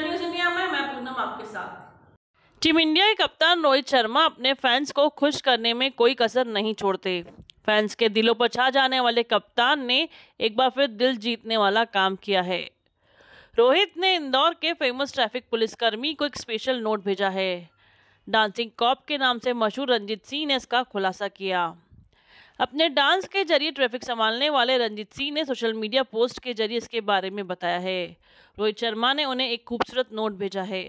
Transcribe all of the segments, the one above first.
news India में मैं पूनम आपके साथ टीम इंडिया के कप्तान रोहित शर्मा अपने फैंस को खुश करने में कोई कसर नहीं छोड़ते फैंस के दिलों पर छा जाने वाले कप्तान ने एक बार फिर दिल जीतने वाला काम किया है रोहित ने इंदौर के फेमस ट्रैफिक पुलिसकर्मी को एक स्पेशल नोट भेजा है डांसिंग कॉप के नाम से मशहूर रंजीत सिंह ने इसका खुलासा किया अपने डांस के जरिए ट्रैफिक संभालने वाले रंजीत सिंह ने सोशल मीडिया पोस्ट के जरिए इसके बारे में बताया है रोहित शर्मा ने उन्हें एक खूबसूरत नोट भेजा है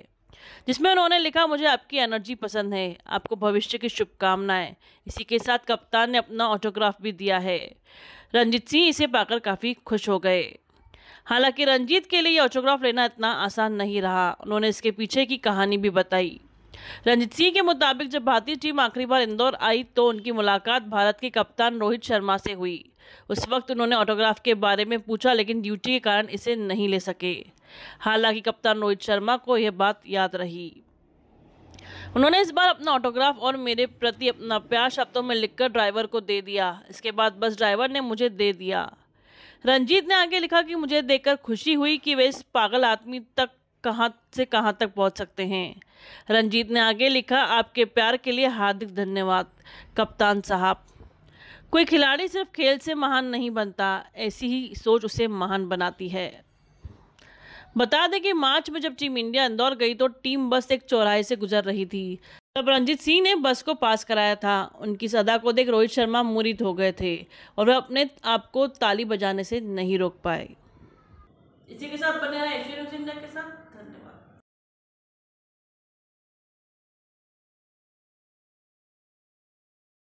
जिसमें उन्होंने लिखा मुझे आपकी एनर्जी पसंद है आपको भविष्य की शुभकामनाएं इसी के साथ कप्तान ने अपना ऑटोग्राफ भी दिया है रंजीत सिंह इसे पाकर काफ़ी खुश हो गए हालांकि रंजीत के लिए ऑटोग्राफ लेना इतना आसान नहीं रहा उन्होंने इसके पीछे की कहानी भी बताई रंजीत सिंह के मुताबिक जब भारतीय टीम आखिरी बार इंदौर आई तो उनकी मुलाकात भारत के कप्तान रोहित शर्मा से हुई उस वक्त उन्होंने ऑटोग्राफ के बारे में पूछा लेकिन ड्यूटी के कारण इसे नहीं ले सके हालांकि कप्तान रोहित शर्मा को यह बात याद रही उन्होंने इस बार अपना ऑटोग्राफ और मेरे प्रति अपना प्यार शब्दों में लिखकर ड्राइवर को दे दिया इसके बाद बस ड्राइवर ने मुझे दे दिया रंजीत ने आगे लिखा कि मुझे देखकर खुशी हुई कि वे इस पागल आदमी तक कहाँ से कहाँ तक पहुँच सकते हैं रंजीत ने आगे लिखा आपके प्यार के लिए हार्दिक धन्यवाद कप्तान साहब कोई खिलाड़ी सिर्फ खेल से महान नहीं बनता ऐसी ही सोच उसे महान बनाती है बता दें कि मार्च में जब टीम इंडिया इंदौर गई तो टीम बस एक चौराहे से गुजर रही थी तब रंजीत सिंह ने बस को पास कराया था उनकी सदा को देख रोहित शर्मा मुरीद हो गए थे और वह अपने आप को ताली बजाने से नहीं रोक पाए इसी के साथ बने रहे के साथ धन्यवाद